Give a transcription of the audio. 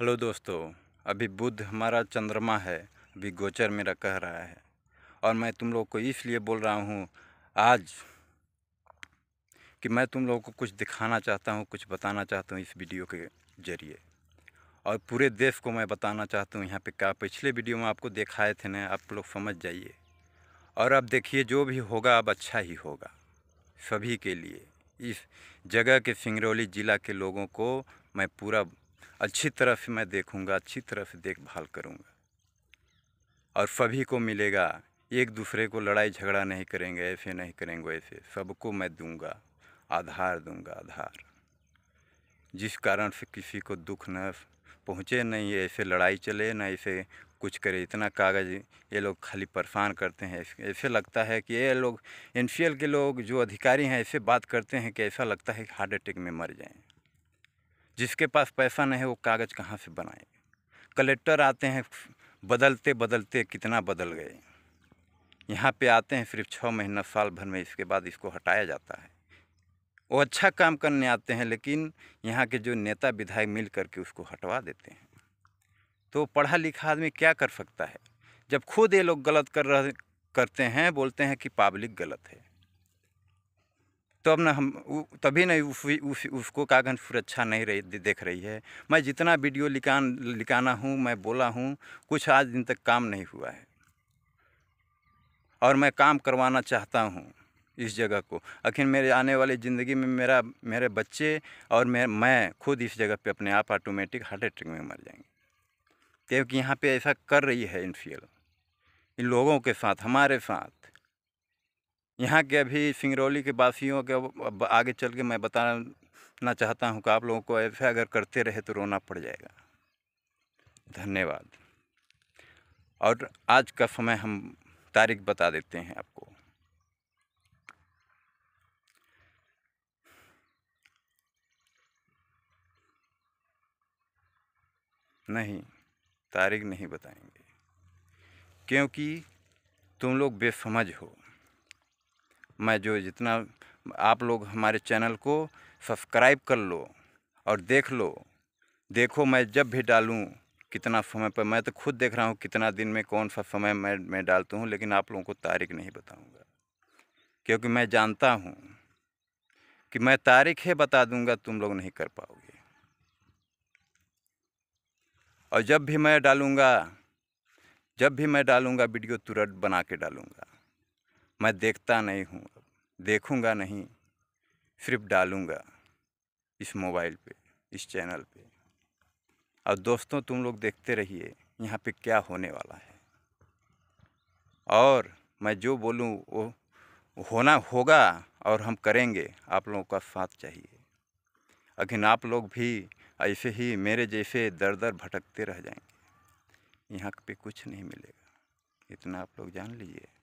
hello दोस्तों अभी बुध हमारा चंद्रमा है अभी गोचर मेरा कह रहा है और मैं तुम लोग को इसलिए बोल रहा हूँ आज कि मैं तुम लोगों को कुछ दिखाना चाहता हूँ कुछ बताना चाहता हूँ इस वीडियो के जरिए और पूरे देश को मैं बताना चाहता हूँ यहाँ पे क्या पिछले वीडियो में आपको दिखाए थे ना आप लोग समझ जाइए और अब देखिए जो भी होगा अब अच्छा ही होगा सभी के लिए इस जगह के सिंगरौली ज़िला के लोगों को मैं पूरा अच्छी तरह से मैं देखूंगा अच्छी तरह से देखभाल करूँगा और सभी को मिलेगा एक दूसरे को लड़ाई झगड़ा नहीं करेंगे ऐसे नहीं करेंगे ऐसे सबको मैं दूंगा आधार दूंगा आधार जिस कारण से किसी को दुख न पहुँचे नहीं ऐसे लड़ाई चले ना ऐसे कुछ करे इतना कागज़ ये लोग खाली परेशान करते हैं ऐसे लगता है कि ये लोग एन के लोग जो अधिकारी हैं ऐसे बात करते हैं कि ऐसा लगता है कि हार्ट अटैक में मर जाएं जिसके पास पैसा नहीं है वो कागज़ कहाँ से बनाए कलेक्टर आते हैं बदलते बदलते कितना बदल गए यहाँ पे आते हैं सिर्फ छः महीना साल भर में इसके बाद इसको हटाया जाता है वो अच्छा काम करने आते हैं लेकिन यहाँ के जो नेता विधायक मिल करके उसको हटवा देते हैं तो पढ़ा लिखा आदमी क्या कर सकता है जब खुद ये लोग गलत कर रहे करते हैं बोलते हैं कि पब्लिक गलत है तो अब ना हम तभी ना उस, उस, उसको कागन सुरक्षा अच्छा नहीं रही देख रही है मैं जितना वीडियो लिखान लिखाना हूँ मैं बोला हूँ कुछ आज दिन तक काम नहीं हुआ है और मैं काम करवाना चाहता हूँ इस जगह को आखिर मेरे आने वाली ज़िंदगी में मेरा मेरे बच्चे और मैं मैं खुद इस जगह पे अपने आप ऑटोमेटिक हार्ट अटैक में मर जाएंगे क्योंकि यहाँ पे ऐसा कर रही है इन इन लोगों के साथ हमारे साथ यहाँ के अभी सिंगरौली के वासियों के आगे चल के मैं बताना चाहता हूँ कि आप लोगों को ऐसा अगर करते रहे तो रोना पड़ जाएगा धन्यवाद और आज का समय हम तारीख बता देते हैं आपको नहीं तारीख नहीं बताएंगे क्योंकि तुम लोग बेसमझ हो मैं जो जितना आप लोग हमारे चैनल को सब्सक्राइब कर लो और देख लो देखो मैं जब भी डालूँ कितना समय पर मैं तो खुद देख रहा हूँ कितना दिन में कौन सा समय मैं मैं डालता हूँ लेकिन आप लोगों को तारीख नहीं बताऊँगा क्योंकि मैं जानता हूँ कि मैं तारीख है बता दूँगा तुम लोग नहीं कर पाओगे और जब भी मैं डालूँगा जब भी मैं डालूँगा वीडियो तुरंत बना के डालूँगा मैं देखता नहीं हूँ देखूँगा नहीं सिर्फ डालूँगा इस मोबाइल पे इस चैनल पे और दोस्तों तुम लोग देखते रहिए यहाँ पे क्या होने वाला है और मैं जो बोलूँ वो होना होगा और हम करेंगे आप लोगों का साथ चाहिए लेकिन आप लोग भी ऐसे ही मेरे जैसे दर दर भटकते रह जाएंगे यहाँ पे कुछ नहीं मिलेगा इतना आप लोग जान लीजिए